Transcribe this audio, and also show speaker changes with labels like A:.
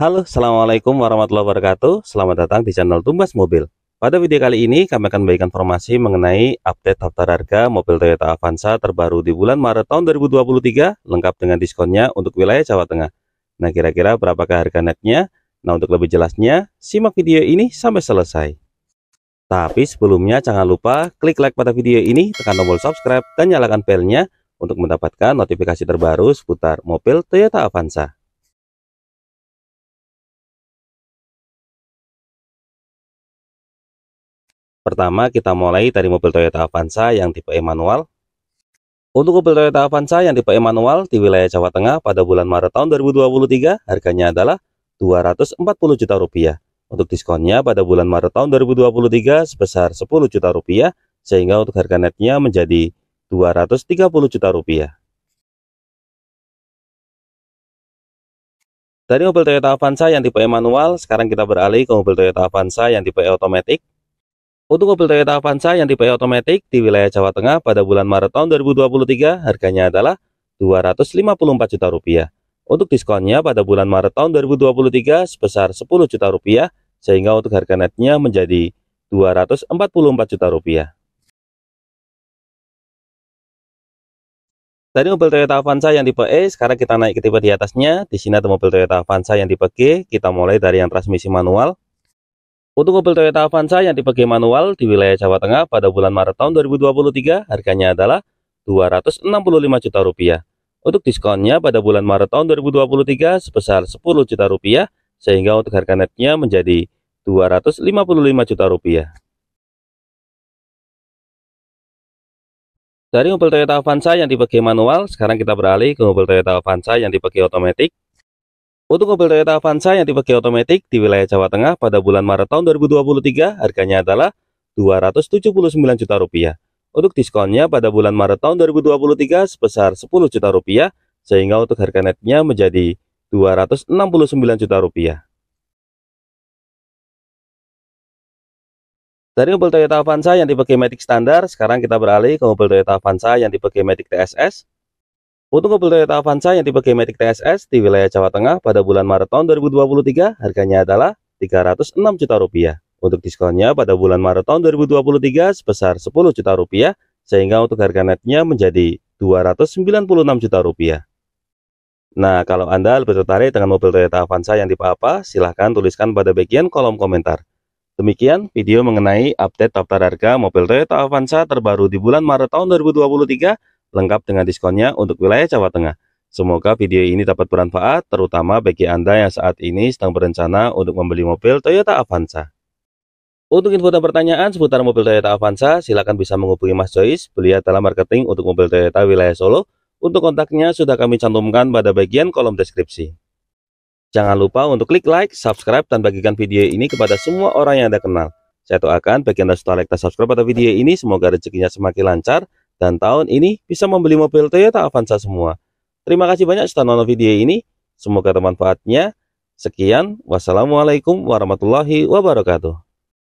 A: Halo, Assalamualaikum warahmatullahi wabarakatuh. Selamat datang di channel Tumbas Mobil. Pada video kali ini, kami akan memberikan informasi mengenai update daftar harga mobil Toyota Avanza terbaru di bulan Maret tahun 2023, lengkap dengan diskonnya untuk wilayah Jawa Tengah. Nah, kira-kira berapakah harga netnya? Nah, untuk lebih jelasnya, simak video ini sampai selesai. Tapi sebelumnya, jangan lupa klik like pada video ini, tekan tombol subscribe, dan nyalakan belnya untuk mendapatkan notifikasi terbaru seputar mobil Toyota Avanza. Pertama, kita mulai dari mobil Toyota Avanza yang tipe E manual. Untuk mobil Toyota Avanza yang tipe E manual di wilayah Jawa Tengah pada bulan Maret tahun 2023 harganya adalah 240 juta rupiah. Untuk diskonnya pada bulan Maret tahun 2023 sebesar 10 juta rupiah sehingga untuk harga netnya menjadi 230
B: juta rupiah. Dari mobil
A: Toyota Avanza yang tipe E manual, sekarang kita beralih ke mobil Toyota Avanza yang tipe E otomatis untuk mobil Toyota Avanza yang tipe otomatis di wilayah Jawa Tengah pada bulan Maret tahun 2023 harganya adalah 254 juta rupiah. Untuk diskonnya pada bulan Maret tahun 2023 sebesar 10 juta rupiah sehingga untuk harga netnya menjadi
B: 244 juta rupiah.
A: Dari mobil Toyota Avanza yang tipe E, sekarang kita naik ke tipe di atasnya. Di sini ada mobil Toyota Avanza yang tipe G. Kita mulai dari yang transmisi manual. Untuk mobil Toyota Avanza yang dipakai manual di wilayah Jawa Tengah pada bulan Maret tahun 2023 harganya adalah 265 juta rupiah. Untuk diskonnya pada bulan Maret tahun 2023 sebesar 10 juta rupiah sehingga untuk harga netnya menjadi 255 juta rupiah.
B: Dari mobil Toyota Avanza yang
A: dipakai manual, sekarang kita beralih ke mobil Toyota Avanza yang dipakai otomatis untuk mobil Toyota Avanza yang tipe G otomatis di wilayah Jawa Tengah pada bulan Maret tahun 2023 harganya adalah 279 juta rupiah. Untuk diskonnya pada bulan Maret tahun 2023 sebesar 10 juta rupiah, sehingga untuk harga netnya menjadi 269
B: juta rupiah.
A: Dari mobil Toyota Avanza yang tipe G-Matic standar, sekarang kita beralih ke mobil Toyota Avanza yang tipe G-Matic TSS untuk mobil Toyota Avanza yang tipe g TSS di wilayah Jawa Tengah pada bulan Maret tahun 2023 harganya adalah 306 juta rupiah. Untuk diskonnya pada bulan Maret tahun 2023 sebesar 10 juta rupiah sehingga untuk harga netnya menjadi 296 juta rupiah. Nah, kalau Anda lebih tertarik dengan mobil Toyota Avanza yang tipe apa, silahkan tuliskan pada bagian kolom komentar. Demikian video mengenai update daftar harga mobil Toyota Avanza terbaru di bulan Maret tahun 2023 lengkap dengan diskonnya untuk wilayah Jawa Tengah. Semoga video ini dapat bermanfaat, terutama bagi Anda yang saat ini sedang berencana untuk membeli mobil Toyota Avanza. Untuk info dan pertanyaan seputar mobil Toyota Avanza, silakan bisa menghubungi Mas Joyce, beliau dalam marketing untuk mobil Toyota wilayah Solo. Untuk kontaknya sudah kami cantumkan pada bagian kolom deskripsi. Jangan lupa untuk klik like, subscribe, dan bagikan video ini kepada semua orang yang Anda kenal. Saya doakan bagi Anda setelah like dan subscribe pada video ini, semoga rezekinya semakin lancar, dan tahun ini bisa membeli mobil Toyota Avanza semua. Terima kasih banyak sudah nonton video ini. Semoga bermanfaatnya. Sekian, wassalamualaikum warahmatullahi wabarakatuh.